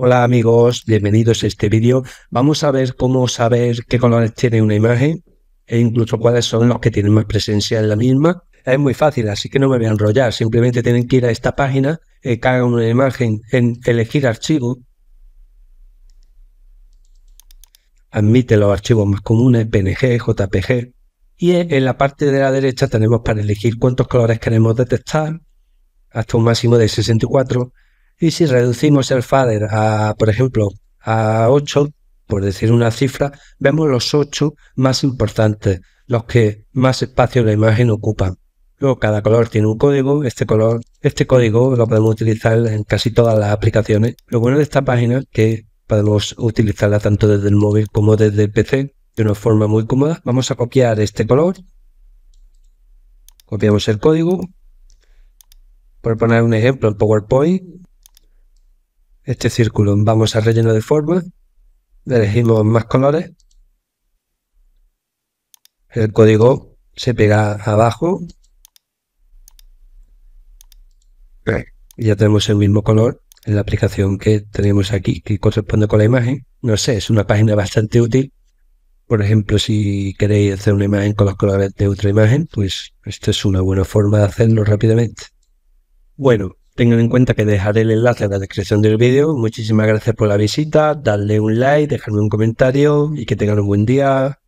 Hola amigos, bienvenidos a este vídeo. Vamos a ver cómo saber qué colores tiene una imagen e incluso cuáles son los que tienen más presencia en la misma. Es muy fácil, así que no me voy a enrollar. Simplemente tienen que ir a esta página, eh, una imagen, en elegir archivo, admite los archivos más comunes, PNG, JPG, y en la parte de la derecha tenemos para elegir cuántos colores queremos detectar, hasta un máximo de 64, y si reducimos el fader a, por ejemplo, a 8, por decir una cifra, vemos los 8 más importantes, los que más espacio la imagen ocupan. Luego cada color tiene un código, este color, este código lo podemos utilizar en casi todas las aplicaciones. Lo bueno de esta página es que podemos utilizarla tanto desde el móvil como desde el PC de una forma muy cómoda. Vamos a copiar este color, copiamos el código. Por poner un ejemplo en PowerPoint, este círculo. Vamos a relleno de forma, elegimos más colores, el código se pega abajo ya tenemos el mismo color en la aplicación que tenemos aquí, que corresponde con la imagen. No sé, es una página bastante útil. Por ejemplo, si queréis hacer una imagen con los colores de otra imagen, pues esta es una buena forma de hacerlo rápidamente. Bueno, Tengan en cuenta que dejaré el enlace en la descripción del vídeo. Muchísimas gracias por la visita, Dadle un like, dejadme un comentario y que tengan un buen día.